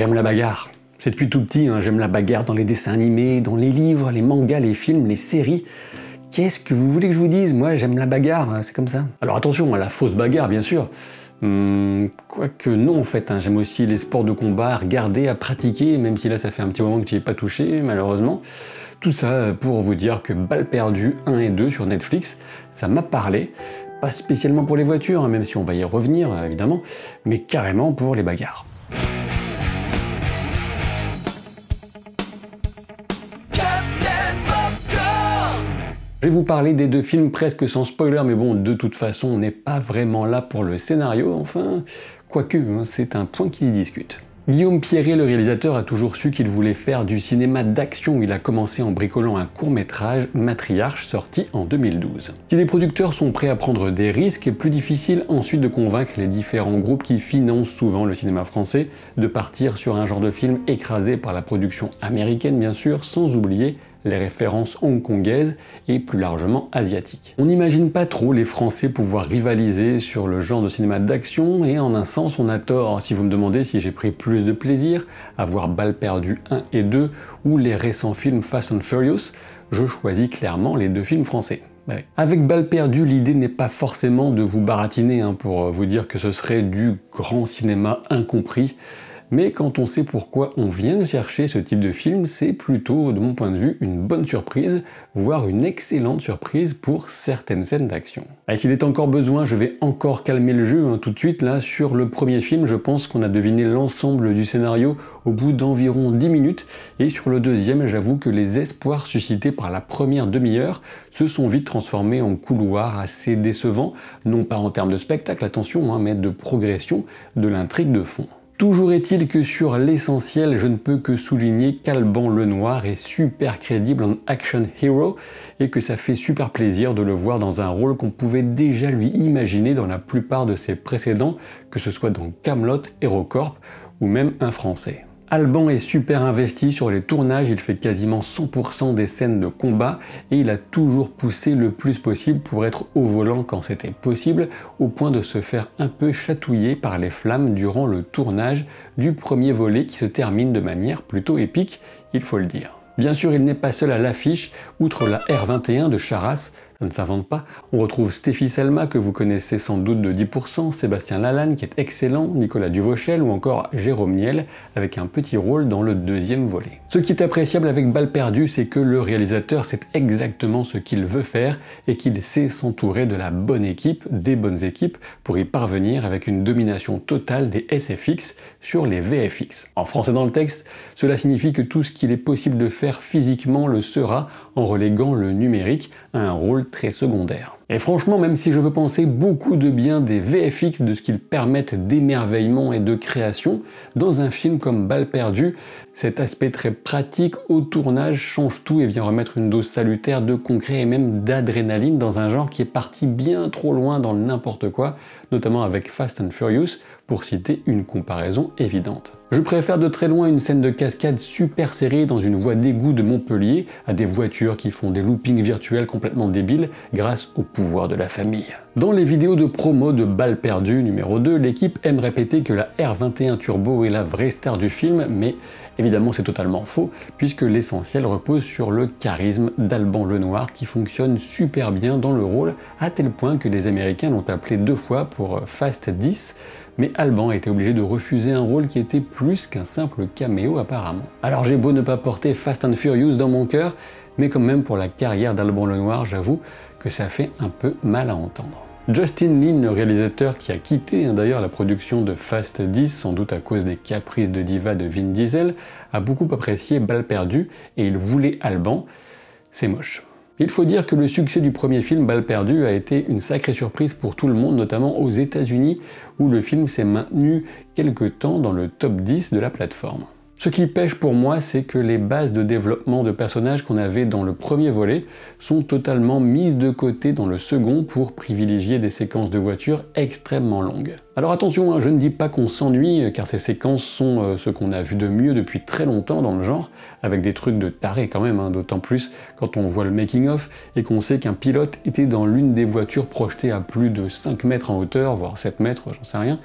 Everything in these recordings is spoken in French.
J'aime la bagarre. C'est depuis tout petit, hein, j'aime la bagarre dans les dessins animés, dans les livres, les mangas, les films, les séries. Qu'est-ce que vous voulez que je vous dise Moi, j'aime la bagarre, hein, c'est comme ça. Alors attention à hein, la fausse bagarre, bien sûr. Hum, quoique non, en fait, j'aime aussi les sports de combat à regarder, à pratiquer, même si là, ça fait un petit moment que n'y ai pas touché, malheureusement. Tout ça pour vous dire que Balles perdues 1 et 2 sur Netflix, ça m'a parlé, pas spécialement pour les voitures, même si on va y revenir, évidemment, mais carrément pour les bagarres. Je vais vous parler des deux films presque sans spoiler, mais bon, de toute façon, on n'est pas vraiment là pour le scénario, enfin, quoique, hein, c'est un point qui se discute. Guillaume Pierret, le réalisateur, a toujours su qu'il voulait faire du cinéma d'action. Il a commencé en bricolant un court-métrage, Matriarche, sorti en 2012. Si les producteurs sont prêts à prendre des risques, plus difficile ensuite de convaincre les différents groupes qui financent souvent le cinéma français de partir sur un genre de film écrasé par la production américaine, bien sûr, sans oublier les références hongkongaises et plus largement asiatiques. On n'imagine pas trop les Français pouvoir rivaliser sur le genre de cinéma d'action et en un sens on a tort si vous me demandez si j'ai pris plus de plaisir à voir Bal perdue 1 et 2 ou les récents films Fast and Furious, je choisis clairement les deux films français. Bah Avec Balle perdue, l'idée n'est pas forcément de vous baratiner hein, pour euh, vous dire que ce serait du grand cinéma incompris mais quand on sait pourquoi on vient chercher ce type de film, c'est plutôt, de mon point de vue, une bonne surprise, voire une excellente surprise pour certaines scènes d'action. Ah, et S'il est encore besoin, je vais encore calmer le jeu hein, tout de suite. Là, sur le premier film, je pense qu'on a deviné l'ensemble du scénario au bout d'environ 10 minutes, et sur le deuxième, j'avoue que les espoirs suscités par la première demi-heure se sont vite transformés en couloirs assez décevants, non pas en termes de spectacle, attention, hein, mais de progression de l'intrigue de fond. Toujours est-il que sur l'essentiel, je ne peux que souligner qu'Alban Lenoir est super crédible en action hero et que ça fait super plaisir de le voir dans un rôle qu'on pouvait déjà lui imaginer dans la plupart de ses précédents, que ce soit dans Camelot, Corp ou même Un Français. Alban est super investi sur les tournages, il fait quasiment 100% des scènes de combat et il a toujours poussé le plus possible pour être au volant quand c'était possible, au point de se faire un peu chatouiller par les flammes durant le tournage du premier volet qui se termine de manière plutôt épique, il faut le dire. Bien sûr, il n'est pas seul à l'affiche, outre la R21 de Charas, ne s'invente pas. On retrouve Stéphie Selma, que vous connaissez sans doute de 10%, Sébastien Lalanne, qui est excellent, Nicolas Duvauchel ou encore Jérôme Niel, avec un petit rôle dans le deuxième volet. Ce qui est appréciable avec Balle perdue, c'est que le réalisateur sait exactement ce qu'il veut faire et qu'il sait s'entourer de la bonne équipe, des bonnes équipes, pour y parvenir avec une domination totale des SFX sur les VFX. En français dans le texte, cela signifie que tout ce qu'il est possible de faire physiquement le sera en reléguant le numérique à un rôle très secondaire. Et franchement, même si je veux penser beaucoup de bien des VFX, de ce qu'ils permettent d'émerveillement et de création, dans un film comme Balle perdu, cet aspect très pratique au tournage change tout et vient remettre une dose salutaire de concret et même d'adrénaline dans un genre qui est parti bien trop loin dans le n'importe quoi, notamment avec Fast and Furious, pour citer une comparaison évidente. Je préfère de très loin une scène de cascade super serrée dans une voie d'égout de Montpellier à des voitures qui font des loopings virtuels complètement débiles grâce au pouvoir de la famille. Dans les vidéos de promo de Balles perdue numéro 2, l'équipe aime répéter que la R21 Turbo est la vraie star du film, mais évidemment c'est totalement faux, puisque l'essentiel repose sur le charisme d'Alban Lenoir qui fonctionne super bien dans le rôle, à tel point que les Américains l'ont appelé deux fois pour Fast 10, mais Alban a été obligé de refuser un rôle qui était plus plus qu'un simple caméo apparemment. Alors j'ai beau ne pas porter Fast and Furious dans mon cœur, mais quand même pour la carrière d'Alban Lenoir, j'avoue que ça fait un peu mal à entendre. Justin Lin, le réalisateur qui a quitté hein, d'ailleurs la production de Fast 10, sans doute à cause des caprices de diva de Vin Diesel, a beaucoup apprécié Balle Perdu et il voulait Alban. C'est moche. Il faut dire que le succès du premier film, Balle perdue, a été une sacrée surprise pour tout le monde, notamment aux États-Unis, où le film s'est maintenu quelque temps dans le top 10 de la plateforme. Ce qui pêche pour moi, c'est que les bases de développement de personnages qu'on avait dans le premier volet sont totalement mises de côté dans le second pour privilégier des séquences de voitures extrêmement longues. Alors attention, hein, je ne dis pas qu'on s'ennuie, euh, car ces séquences sont euh, ce qu'on a vu de mieux depuis très longtemps dans le genre, avec des trucs de taré quand même, hein, d'autant plus quand on voit le making-of et qu'on sait qu'un pilote était dans l'une des voitures projetées à plus de 5 mètres en hauteur, voire 7 mètres, j'en sais rien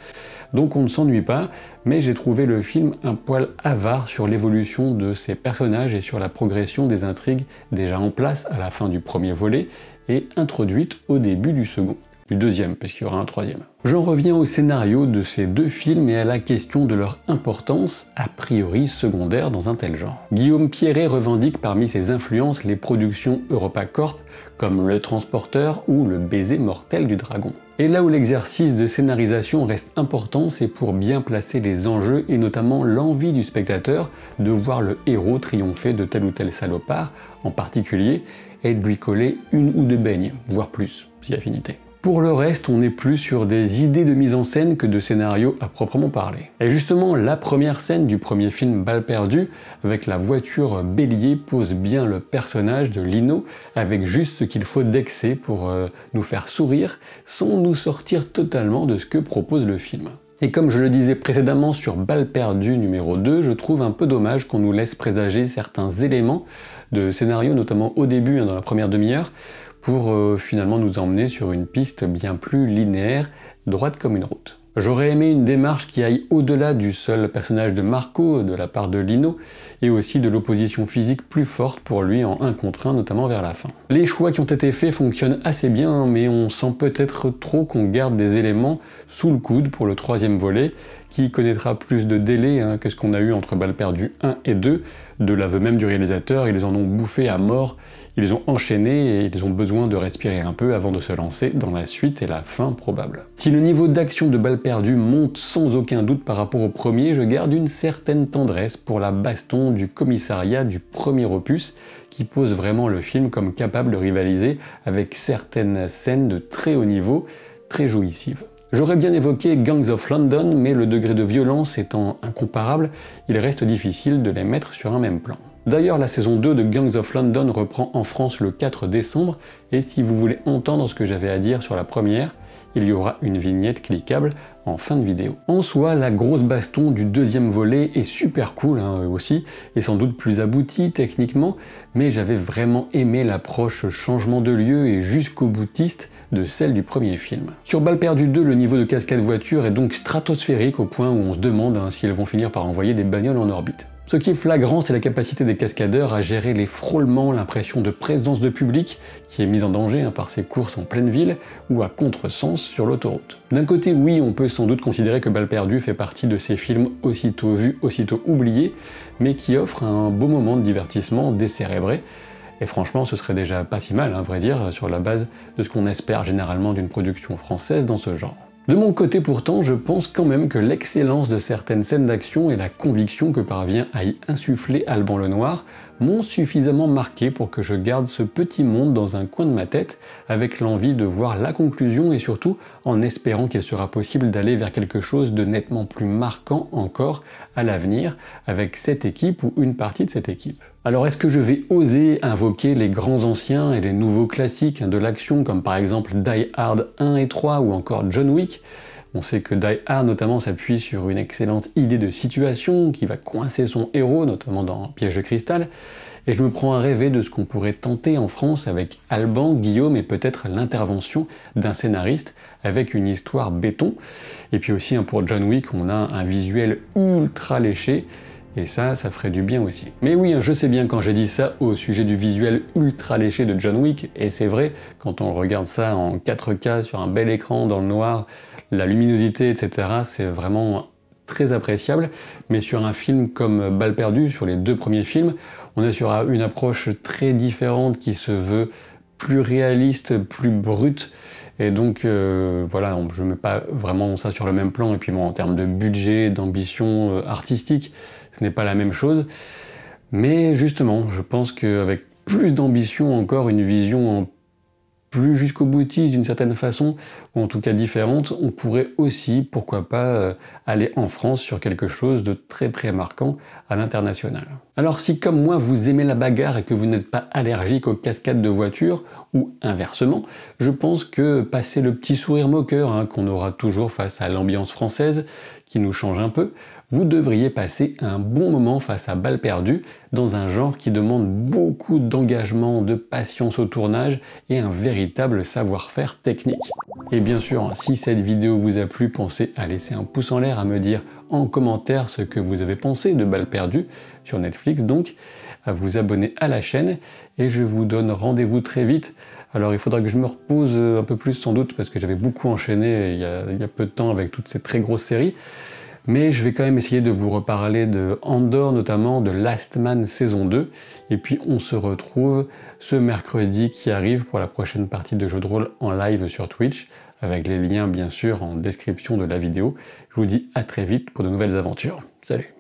donc on ne s'ennuie pas, mais j'ai trouvé le film un poil avare sur l'évolution de ses personnages et sur la progression des intrigues déjà en place à la fin du premier volet et introduites au début du second du deuxième, parce qu'il y aura un troisième. J'en reviens au scénario de ces deux films et à la question de leur importance, a priori secondaire dans un tel genre. Guillaume Pierret revendique parmi ses influences les productions EuropaCorp, comme Le Transporteur ou Le baiser mortel du dragon. Et là où l'exercice de scénarisation reste important, c'est pour bien placer les enjeux et notamment l'envie du spectateur de voir le héros triompher de tel ou tel salopard en particulier et de lui coller une ou deux beignes, voire plus, si affinité. Pour le reste, on est plus sur des idées de mise en scène que de scénario à proprement parler. Et justement, la première scène du premier film Balle Perdu, avec la voiture bélier, pose bien le personnage de Lino, avec juste ce qu'il faut d'excès pour euh, nous faire sourire, sans nous sortir totalement de ce que propose le film. Et comme je le disais précédemment sur Balle Perdu numéro 2, je trouve un peu dommage qu'on nous laisse présager certains éléments de scénario, notamment au début, hein, dans la première demi-heure, pour euh, finalement nous emmener sur une piste bien plus linéaire, droite comme une route. J'aurais aimé une démarche qui aille au-delà du seul personnage de Marco de la part de Lino, et aussi de l'opposition physique plus forte pour lui en 1 contre 1, notamment vers la fin. Les choix qui ont été faits fonctionnent assez bien, mais on sent peut-être trop qu'on garde des éléments sous le coude pour le troisième volet, qui connaîtra plus de délais hein, que ce qu'on a eu entre balles perdues 1 et 2, de l'aveu même du réalisateur, ils en ont bouffé à mort, ils ont enchaîné et ils ont besoin de respirer un peu avant de se lancer dans la suite et la fin probable. Si le niveau d'action de balles perdues monte sans aucun doute par rapport au premier, je garde une certaine tendresse pour la baston du commissariat du premier opus, qui pose vraiment le film comme capable de rivaliser avec certaines scènes de très haut niveau, très jouissives. J'aurais bien évoqué Gangs of London, mais le degré de violence étant incomparable, il reste difficile de les mettre sur un même plan. D'ailleurs, la saison 2 de Gangs of London reprend en France le 4 décembre, et si vous voulez entendre ce que j'avais à dire sur la première, il y aura une vignette cliquable en fin de vidéo. En soi, la grosse baston du deuxième volet est super cool hein, aussi, et sans doute plus aboutie techniquement, mais j'avais vraiment aimé l'approche changement de lieu et jusqu'au boutiste de celle du premier film. Sur Balle perdue 2, le niveau de cascade voiture est donc stratosphérique au point où on se demande hein, si elles vont finir par envoyer des bagnoles en orbite. Ce qui est flagrant, c'est la capacité des cascadeurs à gérer les frôlements, l'impression de présence de public qui est mise en danger hein, par ces courses en pleine ville ou à contresens sur l'autoroute. D'un côté, oui, on peut sans doute considérer que Balle fait partie de ces films aussitôt vus, aussitôt oubliés, mais qui offrent un beau moment de divertissement décérébré. Et franchement, ce serait déjà pas si mal, hein, à vrai dire, sur la base de ce qu'on espère généralement d'une production française dans ce genre. De mon côté pourtant, je pense quand même que l'excellence de certaines scènes d'action et la conviction que parvient à y insuffler Alban Lenoir m'ont suffisamment marqué pour que je garde ce petit monde dans un coin de ma tête, avec l'envie de voir la conclusion et surtout en espérant qu'il sera possible d'aller vers quelque chose de nettement plus marquant encore à l'avenir avec cette équipe ou une partie de cette équipe. Alors est-ce que je vais oser invoquer les grands anciens et les nouveaux classiques de l'action comme par exemple Die Hard 1 et 3 ou encore John Wick on sait que Die Hard notamment s'appuie sur une excellente idée de situation qui va coincer son héros, notamment dans Piège de cristal, et je me prends à rêver de ce qu'on pourrait tenter en France avec Alban, Guillaume et peut-être l'intervention d'un scénariste avec une histoire béton. Et puis aussi hein, pour John Wick, on a un visuel ultra léché et ça, ça ferait du bien aussi. Mais oui, hein, je sais bien quand j'ai dit ça au sujet du visuel ultra léché de John Wick, et c'est vrai, quand on regarde ça en 4K sur un bel écran dans le noir, la luminosité, etc., c'est vraiment très appréciable, mais sur un film comme Balle perdue, sur les deux premiers films, on est sur une approche très différente qui se veut plus réaliste, plus brute, et donc, euh, voilà, je ne mets pas vraiment ça sur le même plan. Et puis, bon, en termes de budget, d'ambition euh, artistique, ce n'est pas la même chose. Mais justement, je pense qu'avec plus d'ambition, encore une vision en plus jusqu'au boutiste d'une certaine façon, ou en tout cas différente, on pourrait aussi, pourquoi pas, euh, aller en France sur quelque chose de très très marquant à l'international. Alors si comme moi vous aimez la bagarre et que vous n'êtes pas allergique aux cascades de voitures, ou inversement, je pense que passer le petit sourire moqueur hein, qu'on aura toujours face à l'ambiance française, qui nous change un peu, vous devriez passer un bon moment face à balles Perdue dans un genre qui demande beaucoup d'engagement, de patience au tournage et un véritable savoir-faire technique. Et bien sûr, si cette vidéo vous a plu, pensez à laisser un pouce en l'air, à me dire en commentaire ce que vous avez pensé de Balles Perdue sur Netflix donc, à vous abonner à la chaîne et je vous donne rendez-vous très vite. Alors il faudra que je me repose un peu plus sans doute parce que j'avais beaucoup enchaîné il y, a, il y a peu de temps avec toutes ces très grosses séries mais je vais quand même essayer de vous reparler de Andor notamment de Last Man saison 2, et puis on se retrouve ce mercredi qui arrive pour la prochaine partie de jeu de rôle en live sur Twitch, avec les liens bien sûr en description de la vidéo. Je vous dis à très vite pour de nouvelles aventures. Salut